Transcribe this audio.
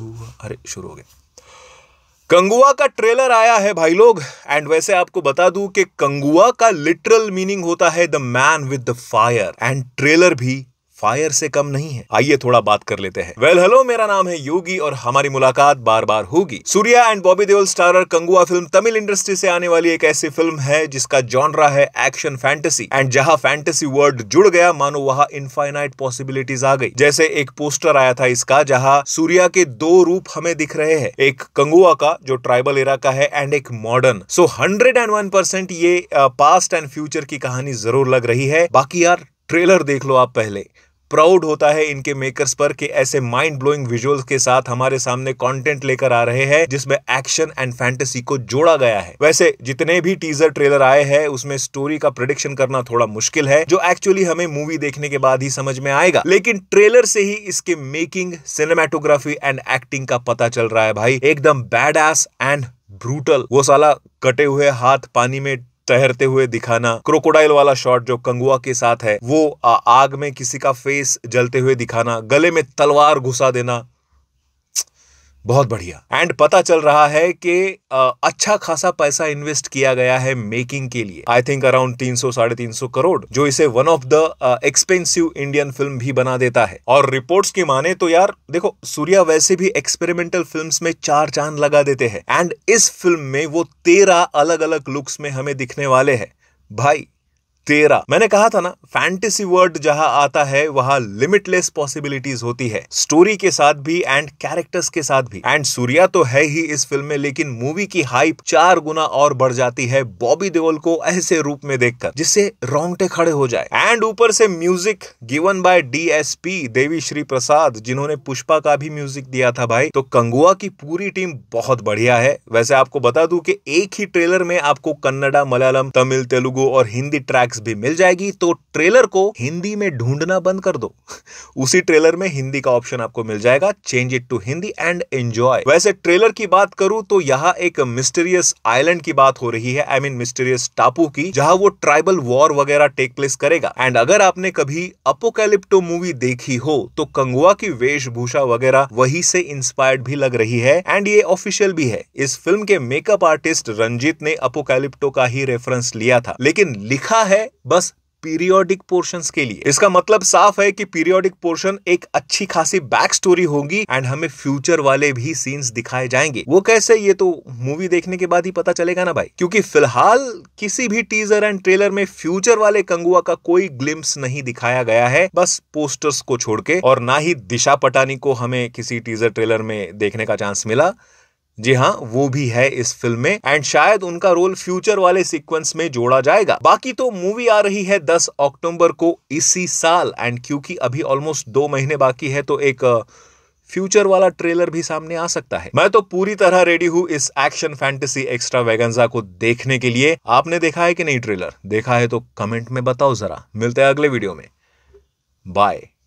गंगुआ अरे शुरू हो गया कंगुआ का ट्रेलर आया है भाई लोग एंड वैसे आपको बता दूं कि कंगुआ का लिटरल मीनिंग होता है the man with the fire and trailer भी फायर से कम नहीं है आइए थोड़ा बात कर लेते हैं वेल हेलो मेरा नाम है योगी और हमारी मुलाकात बार बार होगी Suriya and Bobby Deol starrer Kanguva film Tamil industry से आने वाली एक ऐसी फिल्म है जिसका जॉनरा है एक्शन फैंटेसी एंड जहां फैंटेसी वर्ड जुड़ गया मानो वहां इनफाइनाइट पॉसिबिलिटीज आ गई जैसे एक पोस्टर आया था इसका जहाँ सूर्या के दो रूप हमें दिख रहे हैं एक कंगुआ का जो ट्राइबल एरा का है एंड एक modern so hundred and one percent ये पास्ट एंड फ्यूचर की कहानी जरूर लग रही है बाकी यार ट्रेलर देख लो आप पहले प्राउड होता है इनके मेकर्स पर कि ऐसे माइंड ब्लोइंग विजुअल्स के साथ हमारे सामने कंटेंट लेकर आ रहे हैं जिसमें एक्शन एंड फैंटेसी को जोड़ा गया है वैसे जितने भी टीजर ट्रेलर आए हैं उसमें स्टोरी का प्रोडिक्शन करना थोड़ा मुश्किल है जो एक्चुअली हमें मूवी देखने के बाद ही समझ में आएगा लेकिन ट्रेलर से ही इसके मेकिंग सिनेमाटोग्राफी एंड एक्टिंग का पता चल रहा है भाई एकदम बैड एंड ब्रूटल वो साला कटे हुए हाथ पानी में टहरते हुए दिखाना क्रोकोडाइल वाला शॉट जो कंगुआ के साथ है वो आग में किसी का फेस जलते हुए दिखाना गले में तलवार घुसा देना बहुत बढ़िया एंड पता चल रहा है कि अच्छा खासा पैसा इन्वेस्ट किया गया है मेकिंग के लिए आई थिंक अराउंड तीन सौ साढ़े तीन सौ करोड़ जो इसे one of the expensive Indian film भी बना देता है और रिपोर्ट्स की माने तो यार देखो सूर्या वैसे भी एक्सपेरिमेंटल फिल्म्स में चार चांद लगा देते हैं एंड इस फिल्म में वो तेरह अलग अलग लुक्स में हमें दिखने वाले है भाई तेरह मैंने कहा था ना फैंटेसी वर्ड जहां आता है वहां लिमिटलेस पॉसिबिलिटीज होती है स्टोरी के साथ भी एंड कैरेक्टर्स के साथ भी एंड सूर्या तो है ही इस फिल्म में लेकिन मूवी की हाइप चार गुना और बढ़ जाती है बॉबी देओल को ऐसे रूप में देखकर जिससे रोंगटे खड़े हो जाए एंड ऊपर से music given by DSP Devi Sri Prasad जिन्होंने पुष्पा का भी म्यूजिक दिया था भाई तो कंगुआ की पूरी टीम बहुत बढ़िया है वैसे आपको बता दू की एक ही ट्रेलर में आपको कन्नडा मलयालम तमिल तेलुगु और हिंदी ट्रैक्स भी मिल जाएगी तो ट्रेलर को हिंदी में ढूंढना बंद कर दो उसी ट्रेलर में हिंदी का ऑप्शन आपको मिल जाएगा change it to Hindi and enjoy वैसे ट्रेलर की बात करूं तो यहाँ एक मिस्टीरियस आइलैंड की बात हो रही है आई मीन मिस्टीरियस टापू की जहां वो ट्राइबल वॉर वगैरह टेक प्लेस करेगा एंड अगर आपने कभी अपोकैलिप्टो मूवी देखी हो तो कंगुआ की वेशभूषा वगैरह वही से इंस्पायर्ड भी लग रही है एंड ये ऑफिशियल भी है इस फिल्म के मेकअप आर्टिस्ट रंजीत ने अपोकैलिप्टो का ही रेफरेंस लिया था लेकिन लिखा है है बस पीरियोडिक पोर्शंस के लिए इसका मतलब साफ है कि पीरियोडिक पोर्शन एक अच्छी खासी बैक स्टोरी होगी एंड हमें फ्यूचर वाले भी सीन्स दिखाए जाएंगे वो कैसे ये तो मूवी देखने के बाद ही पता चलेगा ना भाई क्योंकि फिलहाल किसी भी टीजर एंड ट्रेलर में फ्यूचर वाले कंगुआ का कोई ग्लिम्स नहीं दिखाया गया है बस पोस्टर्स को छोड़ के और ना ही दिशा पटानी को हमें किसी टीजर ट्रेलर में देखने का चांस मिला जी हाँ वो भी है इस फिल्म में एंड शायद उनका रोल फ्यूचर वाले सीक्वेंस में जोड़ा जाएगा बाकी तो मूवी आ रही है दस अक्टूबर को इसी साल एंड क्योंकि अभी ऑलमोस्ट दो महीने बाकी है तो एक फ्यूचर वाला ट्रेलर भी सामने आ सकता है मैं तो पूरी तरह रेडी हूँ इस एक्शन फैंटेसी एक्स्ट्रा वेगनजा को देखने के लिए आपने देखा है कि नहीं ट्रेलर देखा है तो कमेंट में बताओ जरा मिलते हैं अगले वीडियो में बाय